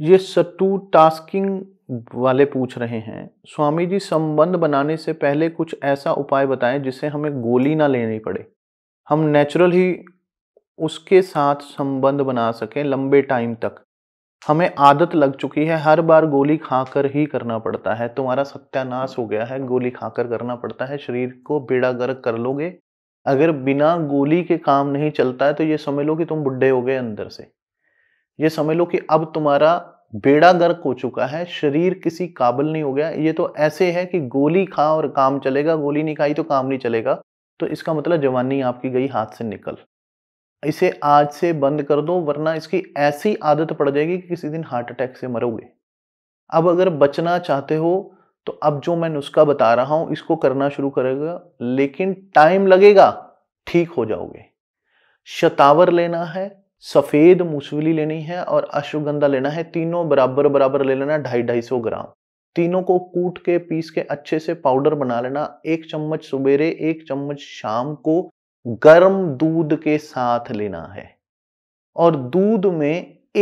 ये सत्तू टास्किंग वाले पूछ रहे हैं स्वामी जी संबंध बनाने से पहले कुछ ऐसा उपाय बताएं जिससे हमें गोली ना लेनी पड़े हम नेचुरल ही उसके साथ संबंध बना सकें लंबे टाइम तक हमें आदत लग चुकी है हर बार गोली खाकर ही करना पड़ता है तुम्हारा सत्यानाश हो गया है गोली खाकर करना पड़ता है शरीर को बेड़ा गर्क कर लोगे अगर बिना गोली के काम नहीं चलता है तो ये समझ लो कि तुम बुढ़े हो गए अंदर से ये समझ लो कि अब तुम्हारा बेड़ा गर्क हो चुका है शरीर किसी काबल नहीं हो गया ये तो ऐसे है कि गोली खा और काम चलेगा गोली नहीं खाई तो काम नहीं चलेगा तो इसका मतलब जवानी आपकी गई हाथ से निकल इसे आज से बंद कर दो वरना इसकी ऐसी आदत पड़ जाएगी कि किसी दिन हार्ट अटैक से मरोगे अब अगर बचना चाहते हो तो अब जो मैं नुस्खा बता रहा हूं इसको करना शुरू करेगा लेकिन टाइम लगेगा ठीक हो जाओगे शतावर लेना है सफ़ेद मूसवली लेनी है और अश्वगंधा लेना है तीनों बराबर बराबर ले लेना ढाई ढाई सौ ग्राम तीनों को कूट के पीस के अच्छे से पाउडर बना लेना एक चम्मच सुबेरे एक चम्मच शाम को गर्म दूध के साथ लेना है और दूध में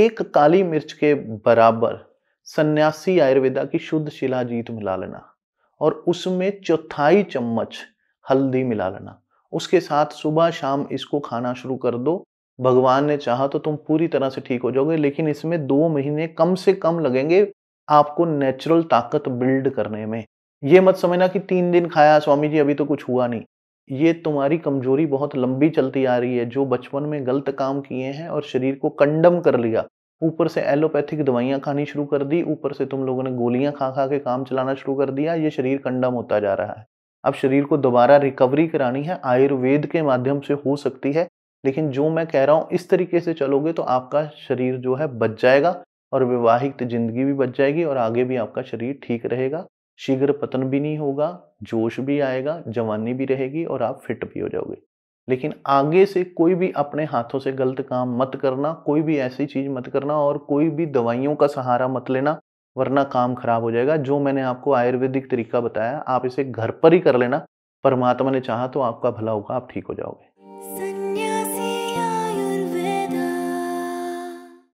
एक काली मिर्च के बराबर सन्यासी आयुर्वेदा की शुद्ध शिलाजीत मिला लेना और उसमें चौथाई चम्मच हल्दी मिला लेना उसके साथ सुबह शाम इसको खाना शुरू कर दो भगवान ने चाहा तो तुम पूरी तरह से ठीक हो जाओगे लेकिन इसमें दो महीने कम से कम लगेंगे आपको नेचुरल ताकत बिल्ड करने में ये मत समझना कि तीन दिन खाया स्वामी जी अभी तो कुछ हुआ नहीं ये तुम्हारी कमजोरी बहुत लंबी चलती आ रही है जो बचपन में गलत काम किए हैं और शरीर को कंडम कर लिया ऊपर से एलोपैथिक दवाइयाँ खानी शुरू कर दी ऊपर से तुम लोगों ने गोलियाँ खा खा के काम चलाना शुरू कर दिया ये शरीर कंडम होता जा रहा है अब शरीर को दोबारा रिकवरी करानी है आयुर्वेद के माध्यम से हो सकती है लेकिन जो मैं कह रहा हूँ इस तरीके से चलोगे तो आपका शरीर जो है बच जाएगा और वैवाहिक जिंदगी भी बच जाएगी और आगे भी आपका शरीर ठीक रहेगा शीघ्र पतन भी नहीं होगा जोश भी आएगा जवानी भी रहेगी और आप फिट भी हो जाओगे लेकिन आगे से कोई भी अपने हाथों से गलत काम मत करना कोई भी ऐसी चीज़ मत करना और कोई भी दवाइयों का सहारा मत लेना वरना काम खराब हो जाएगा जो मैंने आपको आयुर्वेदिक तरीका बताया आप इसे घर पर ही कर लेना परमात्मा ने चाहा तो आपका भला होगा आप ठीक हो जाओगे